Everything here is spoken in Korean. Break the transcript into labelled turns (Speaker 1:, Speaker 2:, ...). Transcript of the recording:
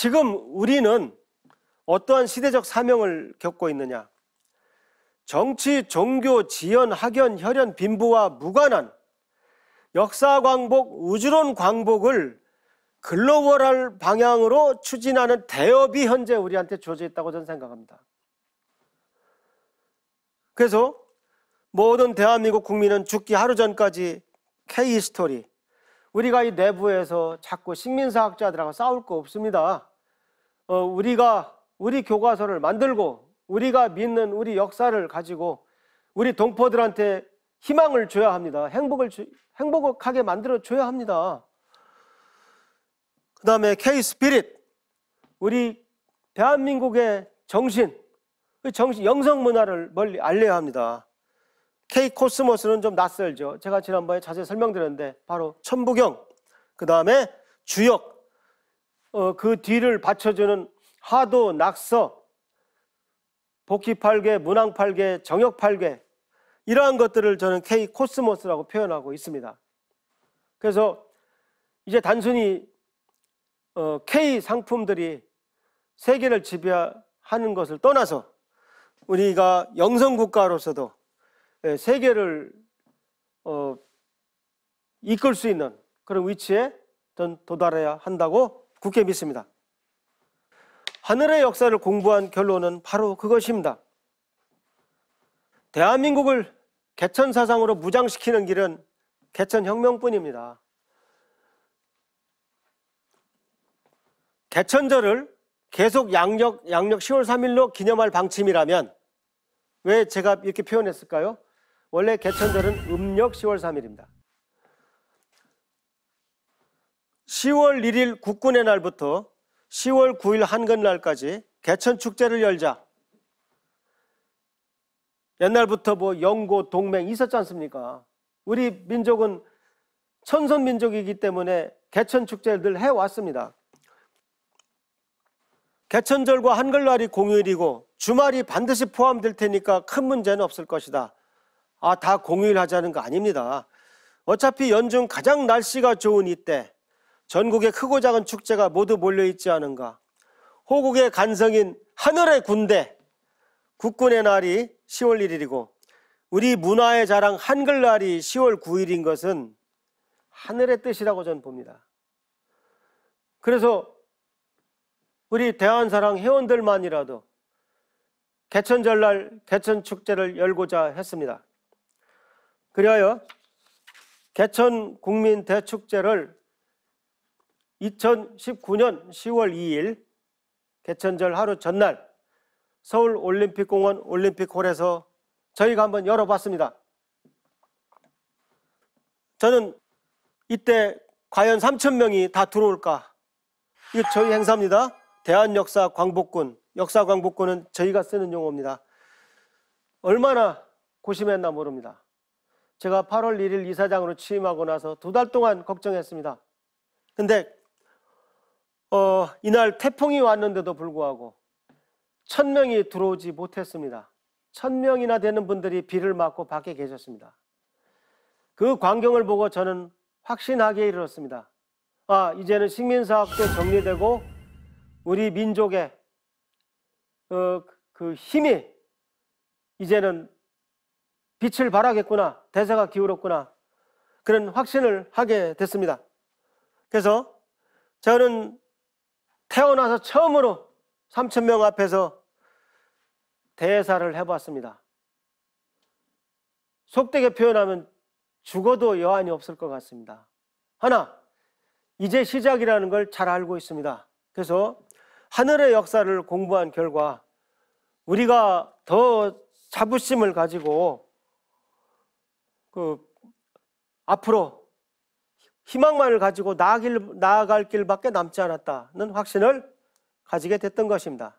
Speaker 1: 지금 우리는 어떠한 시대적 사명을 겪고 있느냐? 정치, 종교, 지연, 학연, 혈연, 빈부와 무관한 역사 광복, 우주론 광복을 글로벌할 방향으로 추진하는 대업이 현재 우리한테 주어져있다고 저는 생각합니다. 그래서 모든 대한민국 국민은 죽기 하루 전까지 K 히스토리, 우리가 이 내부에서 자꾸 식민사학자들하고 싸울 거 없습니다. 어, 우리가 우리 교과서를 만들고 우리가 믿는 우리 역사를 가지고 우리 동포들한테 희망을 줘야 합니다. 행복을 주, 행복하게 만들어 줘야 합니다. 그다음에 K 스피릿 우리 대한민국의 정신, 그 정신 영성 문화를 멀리 알려야 합니다. K 코스모스는 좀 낯설죠. 제가 지난번에 자세히 설명드렸는데 바로 천부경, 그다음에 주역, 어, 그 뒤를 받쳐주는 하도, 낙서, 복희팔계 문항팔계, 정역팔계 이러한 것들을 저는 K 코스모스라고 표현하고 있습니다. 그래서 이제 단순히 어, K 상품들이 세계를 지배하는 것을 떠나서 우리가 영성 국가로서도 예, 세계를 어, 이끌 수 있는 그런 위치에 도달해야 한다고 굳게 믿습니다. 하늘의 역사를 공부한 결론은 바로 그것입니다. 대한민국을 개천 사상으로 무장시키는 길은 개천 혁명뿐입니다. 개천절을 계속 양력, 양력 10월 3일로 기념할 방침이라면 왜 제가 이렇게 표현했을까요? 원래 개천절은 음력 10월 3일입니다. 10월 1일 국군의 날부터 10월 9일 한건날까지 개천축제를 열자. 옛날부터 뭐 영고, 동맹 있었지 않습니까? 우리 민족은 천선민족이기 때문에 개천축제를 늘 해왔습니다. 개천절과 한글날이 공휴일이고 주말이 반드시 포함될 테니까 큰 문제는 없을 것이다. 아, 다 공휴일 하자는 거 아닙니다. 어차피 연중 가장 날씨가 좋은 이때 전국의 크고 작은 축제가 모두 몰려있지 않은가. 호국의 간성인 하늘의 군대, 국군의 날이 10월 1일이고 우리 문화의 자랑 한글날이 10월 9일인 것은 하늘의 뜻이라고 저는 봅니다. 그래서 우리 대한사랑 회원들만이라도 개천절날 개천축제를 열고자 했습니다. 그리하여 개천국민대축제를 2019년 10월 2일 개천절 하루 전날 서울 올림픽공원 올림픽홀에서 저희가 한번 열어봤습니다. 저는 이때 과연 3천 명이 다 들어올까? 이거 저희 행사입니다. 대한역사 광복군. 역사 광복군은 저희가 쓰는 용어입니다. 얼마나 고심했나 모릅니다. 제가 8월 1일 이사장으로 취임하고 나서 두 달 동안 걱정했습니다. 근데 어, 이날 태풍이 왔는데도 불구하고 천 명이 들어오지 못했습니다. 천 명이나 되는 분들이 비를 맞고 밖에 계셨습니다. 그 광경을 보고 저는 확신하게 이르렀습니다. 아, 이제는 식민사학도 정리되고 우리 민족의 어, 그 힘이 이제는 빛을 발하겠구나. 대세가 기울었구나. 그런 확신을 하게 됐습니다. 그래서 저는 태어나서 처음으로 3천 명 앞에서 대사를 해봤습니다. 속되게 표현하면 죽어도 여한이 없을 것 같습니다. 하나, 이제 시작이라는 걸 잘 알고 있습니다. 그래서 하늘의 역사를 공부한 결과 우리가 더 자부심을 가지고 그 앞으로 희망만을 가지고 나아갈 길밖에 남지 않았다는 확신을 가지게 됐던 것입니다.